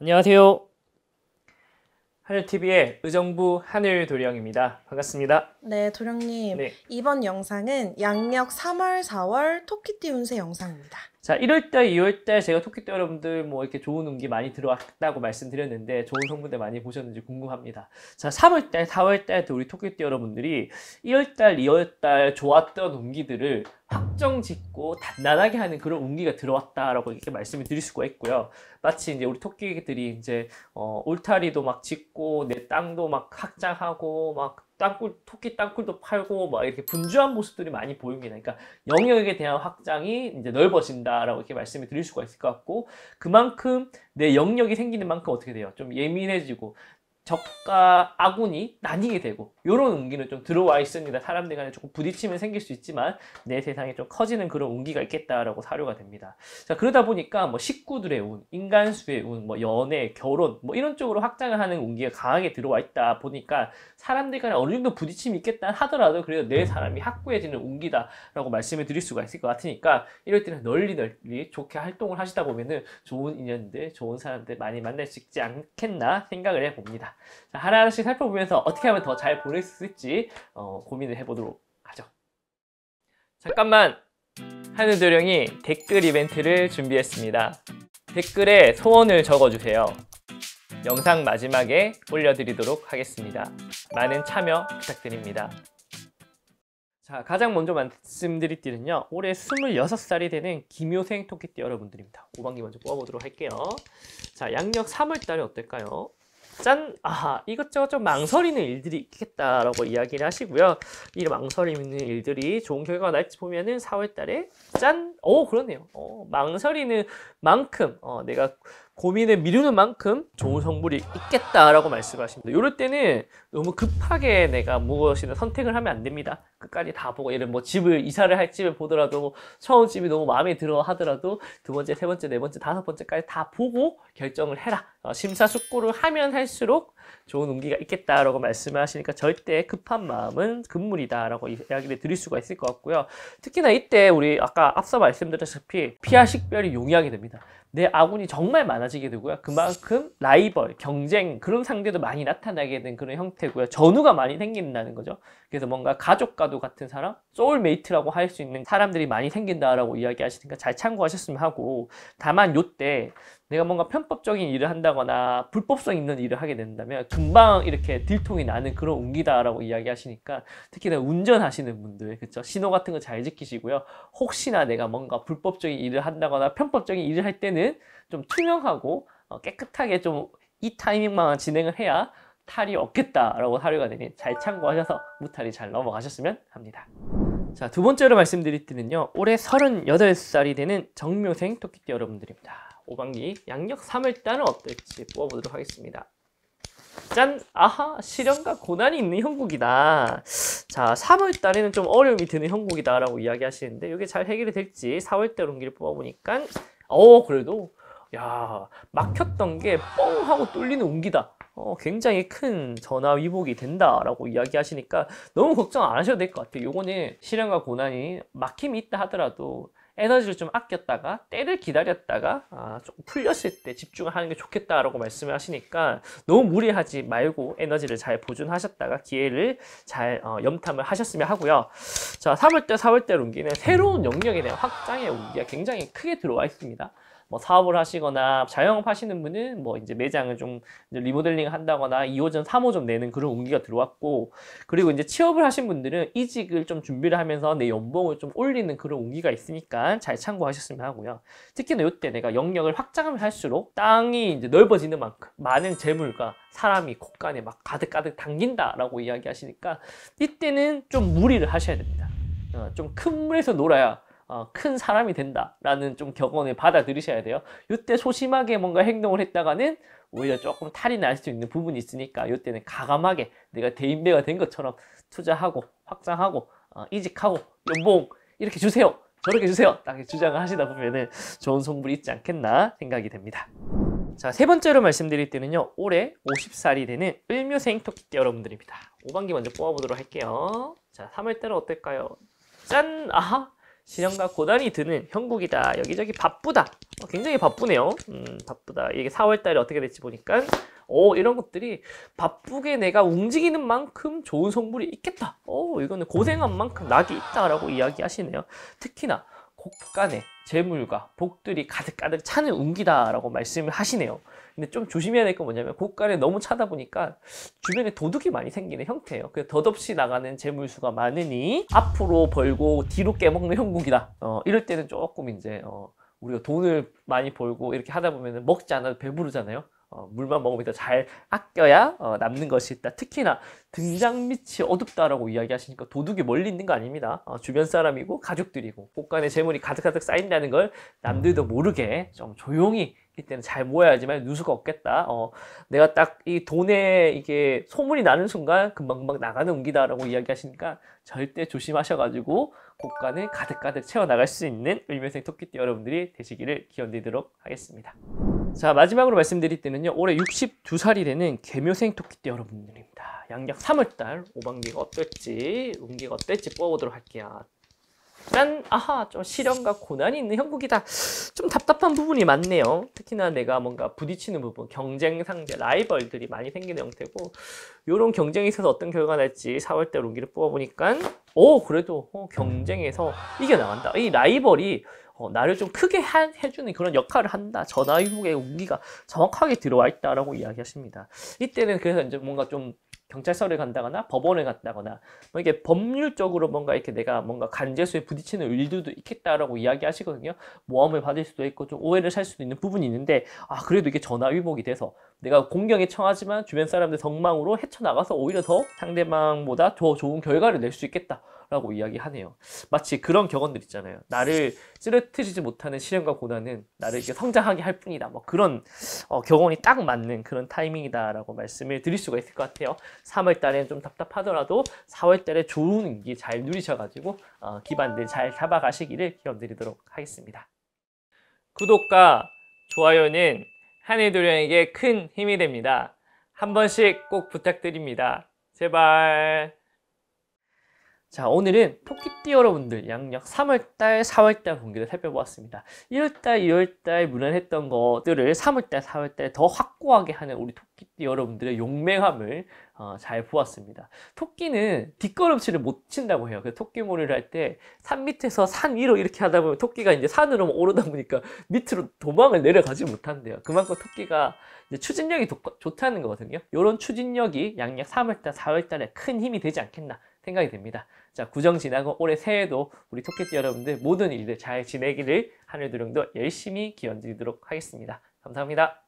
안녕하세요. 하늘TV의 의정부 하늘 도령입니다. 반갑습니다. 네, 도령님. 네. 이번 영상은 양력 3월, 4월 토끼띠 운세 영상입니다. 자, 1월 달, 2월 달 제가 토끼 때 여러분들 뭐 이렇게 좋은 운기 많이 들어왔다고 말씀드렸는데 좋은 성분들 많이 보셨는지 궁금합니다. 자, 3월 달, 4월 달도 우리 토끼 때 여러분들이 1월 달, 2월 달 좋았던 운기들을 확정 짓고 단단하게 하는 그런 운기가 들어왔다라고 이렇게 말씀을 드릴 수가 있고요. 마치 이제 우리 토끼들이 이제 어, 울타리도 막 짓고 내 땅도 막 확장하고 막 땅굴 토끼 땅굴도 팔고 막 이렇게 분주한 모습들이 많이 보입니다. 그러니까 영역에 대한 확장이 이제 넓어진다라고 이렇게 말씀을 드릴 수가 있을 것 같고 그만큼 내 영역이 생기는 만큼 어떻게 돼요? 좀 예민해지고 적과 아군이 나뉘게 되고 이런 운기는 좀 들어와 있습니다. 사람들 간에 조금 부딪힘은 생길 수 있지만 내 세상이 좀 커지는 그런 운기가 있겠다라고 사료가 됩니다. 자 그러다 보니까 뭐 식구들의 운, 인간수의 운, 뭐 연애, 결혼 뭐 이런 쪽으로 확장을 하는 운기가 강하게 들어와 있다 보니까 사람들 간에 어느 정도 부딪힘이 있겠다 하더라도 그래도 내 사람이 확고해지는 운기다라고 말씀을 드릴 수가 있을 것 같으니까 이럴 때는 널리 널리 좋게 활동을 하시다 보면은 좋은 인연들, 좋은 사람들 많이 만날 수 있지 않겠나 생각을 해봅니다. 자, 하나하나씩 살펴보면서 어떻게 하면 더 잘 보낼 수 있을지 어, 고민을 해보도록 하죠. 잠깐만! 하늘도령이 댓글 이벤트를 준비했습니다. 댓글에 소원을 적어주세요. 영상 마지막에 올려드리도록 하겠습니다. 많은 참여 부탁드립니다. 자, 가장 먼저 말씀드릴 띠는요. 올해 26살이 되는 김효생 토끼띠 여러분들입니다. 5반기 먼저 뽑아보도록 할게요. 자, 양력 3월달에 어떨까요? 짠! 아, 이것저것 좀 망설이는 일들이 있겠다라고 이야기를 하시고요. 이 망설이는 일들이 좋은 결과가 날지 보면은 4월 달에 짠! 오, 그러네요. 어, 망설이는 만큼 어, 내가 고민을 미루는 만큼 좋은 음. 성물이 있겠다라고 말씀하십니다. 이럴 때는 너무 급하게 내가 무엇이든 선택을 하면 안 됩니다. 끝까지 다 보고 예를 뭐 집을 이사를 할 집을 보더라도 처음 집이 너무 마음에 들어 하더라도 두 번째, 세 번째, 네 번째, 다섯 번째까지 다 보고 결정을 해라. 어, 심사숙고를 하면 할수록 좋은 운기가 있겠다라고 말씀하시니까 절대 급한 마음은 금물이다라고 이야기를 드릴 수가 있을 것 같고요. 특히나 이때 우리 아까 앞서 말씀드렸다시피 피하 식별이 용이하게 됩니다. 내 아군이 정말 많아지게 되고요. 그만큼 라이벌, 경쟁 그런 상대도 많이 나타나게 된 그런 형태고요. 전우가 많이 생긴다는 거죠. 그래서 뭔가 가족과도 같은 사람, 소울메이트라고 할 수 있는 사람들이 많이 생긴다라고 이야기하시니까 잘 참고하셨으면 하고 다만 요때 내가 뭔가 편법적인 일을 한다거나 불법성 있는 일을 하게 된다면 금방 이렇게 들통이 나는 그런 운기다라고 이야기하시니까 특히나 운전하시는 분들 그쵸 신호 같은 거 잘 지키시고요 혹시나 내가 뭔가 불법적인 일을 한다거나 편법적인 일을 할 때는 때는 좀 투명하고 어, 깨끗하게 좀 이 타이밍만 진행을 해야 탈이 없겠다라고 사료가 되니 잘 참고하셔서 무탈이 잘 넘어가셨으면 합니다. 자, 두 번째로 말씀드릴 때는요. 올해 38살이 되는 정묘생 토끼띠 여러분들입니다. 5반기 양력 3월달은 어떨지 뽑아보도록 하겠습니다. 짠! 아하! 시련과 고난이 있는 형국이다. 자, 3월달에는 좀 어려움이 드는 형국이다라고 이야기하시는데 이게 잘 해결이 될지 4월달 온기를 뽑아보니까 어 그래도 야 막혔던 게 뻥 하고 뚫리는 운기다. 어, 굉장히 큰 전화 위복이 된다라고 이야기하시니까 너무 걱정 안 하셔도 될 것 같아요. 요거는 실현과 고난이 막힘이 있다 하더라도 에너지를 좀 아꼈다가 때를 기다렸다가 아, 조금 풀렸을 때 집중하는 을게 좋겠다라고 말씀을 하시니까 너무 무리하지 말고 에너지를 잘 보존하셨다가 기회를 잘 어, 염탐을 하셨으면 하고요. 자, 3월대4월대 운기는 새로운 영역에 대한 확장의 운기가 굉장히 크게 들어와 있습니다. 뭐 사업을 하시거나 자영업 하시는 분은 뭐 이제 매장을 좀 이제 리모델링 한다거나 2호점, 3호점 내는 그런 운기가 들어왔고 그리고 이제 취업을 하신 분들은 이직을 좀 준비를 하면서 내 연봉을 좀 올리는 그런 운기가 있으니까 부분잘 참고하셨으면 하고요. 특히나 이때 내가 영역을 확장을 할수록 땅이 이제 넓어지는 만큼 많은 재물과 사람이 곳간에 막 가득가득 당긴다라고 이야기하시니까 이때는 좀 무리를 하셔야 됩니다. 어, 좀큰 물에서 놀아야 어, 큰 사람이 된다라는 좀경험을 받아들이셔야 돼요. 이때 소심하게 뭔가 행동을 했다가는 오히려 조금 탈이 날 수 있는 부분이 있으니까 이때는 가감하게 내가 대인배가 된 것처럼 투자하고 확장하고 어, 이직하고 연봉 이렇게 주세요 저렇게 주세요. 딱 주장을 하시다 보면은 좋은 성분이 있지 않겠나 생각이 됩니다. 자, 세 번째로 말씀드릴 때는요. 올해 50살이 되는 을묘생 토끼 여러분들입니다. 5반기 먼저 뽑아보도록 할게요. 자, 3월달은 어떨까요? 짠! 아하! 신형과 고단이 드는 형국이다. 여기저기 바쁘다. 어, 굉장히 바쁘네요. 음, 바쁘다. 이게 4월달에 어떻게 될지 보니까 오, 이런 것들이 바쁘게 내가 움직이는 만큼 좋은 성물이 있겠다. 오, 이거는 고생한 만큼 낙이 있다라고 이야기하시네요. 특히나 곳간에 재물과 복들이 가득가득 차는 운기다라고 말씀을 하시네요. 근데 좀 조심해야 될 건 뭐냐면 고가를 너무 차다 보니까 주변에 도둑이 많이 생기는 형태예요. 그 덧없이 나가는 재물수가 많으니 앞으로 벌고 뒤로 깨먹는 형국이다. 어, 이럴 때는 조금 이제 어, 우리가 돈을 많이 벌고 이렇게 하다 보면 먹지 않아도 배부르잖아요. 어, 물만 먹으면 잘 아껴야 어, 남는 것이 있다. 특히나 등장 밑이 어둡다라고 이야기하시니까 도둑이 멀리 있는 거 아닙니다. 어, 주변 사람이고 가족들이고 곳간에 재물이 가득가득 쌓인다는 걸 남들도 음. 모르게 좀 조용히 이때는 잘 모아야지만 누수가 없겠다. 어, 내가 딱 이 돈에 이게 소문이 나는 순간 금방금방 나가는 운기다라고 이야기하시니까 절대 조심하셔가지고 곳간을 가득가득 채워나갈 수 있는 을면생 토끼띠 여러분들이 되시기를 기원드리도록 하겠습니다. 자 마지막으로 말씀드릴 때는요 올해 62살이 되는 개묘생 토끼띠 여러분들입니다 양력 3월달 오방기가 어떨지 운기가 어떨지 뽑아보도록 할게요 짠! 아하! 좀 시련과 고난이 있는 형국이다. 좀 답답한 부분이 많네요. 특히나 내가 뭔가 부딪히는 부분, 경쟁 상대, 라이벌들이 많이 생기는 형태고 이런 경쟁에 있어서 어떤 결과가 날지 4월달 롱기를 뽑아보니까 오! 그래도 어, 경쟁에서 이겨나간다. 이 라이벌이 어, 나를 좀 크게 하, 해주는 그런 역할을 한다. 전화위복의 우기가 정확하게 들어와 있다라고 이야기하십니다. 이때는 그래서 이제 뭔가 좀 경찰서를 간다거나 법원을 간다거나뭐 이게 법률적으로 뭔가 이렇게 내가 뭔가 간제수에 부딪히는 일들도 있겠다라고 이야기하시거든요. 모함을 받을 수도 있고 좀 오해를 살 수도 있는 부분이 있는데 아 그래도 이게 전화위복이 돼서 내가 공경에 청하지만 주변 사람들 덕망으로 헤쳐나가서 오히려 더 상대방보다 더 좋은 결과를 낼 수 있겠다. 라고 이야기하네요. 마치 그런 격언들 있잖아요. 나를 찌릿해리지 못하는 시련과 고난은 나를 이렇게 성장하게 할 뿐이다. 뭐 그런 어, 격언이 딱 맞는 그런 타이밍이다라고 말씀을 드릴 수가 있을 것 같아요. 3월 달에는 좀 답답하더라도 4월 달에 좋은 인기 잘 누리셔가지고 어, 기반들 잘 잡아가시기를 기원드리도록 하겠습니다. 구독과 좋아요는 한해도련에게큰 힘이 됩니다. 한 번씩 꼭 부탁드립니다. 제발. 자 오늘은 토끼띠 여러분들 양력 3월달, 4월달 공개를 살펴보았습니다. 1월달, 2월달 무난했던 것들을 3월달, 4월달 더 확고하게 하는 우리 토끼띠 여러분들의 용맹함을 어, 잘 보았습니다. 토끼는 뒷걸음질을 못 친다고 해요. 그래서 토끼몰이를 할 때 산 밑에서 산 위로 이렇게 하다 보면 토끼가 이제 산으로 오르다 보니까 밑으로 도망을 내려가지 못한대요. 그만큼 토끼가 추진력이 좋, 좋다는 거거든요. 이런 추진력이 양력 3월달, 4월달에 큰 힘이 되지 않겠나 생각이 됩니다. 자, 구정 지나고 올해 새해도 우리 토끼띠 여러분들 모든 일들 잘 지내기를 하늘두령도 열심히 기원드리도록 하겠습니다. 감사합니다.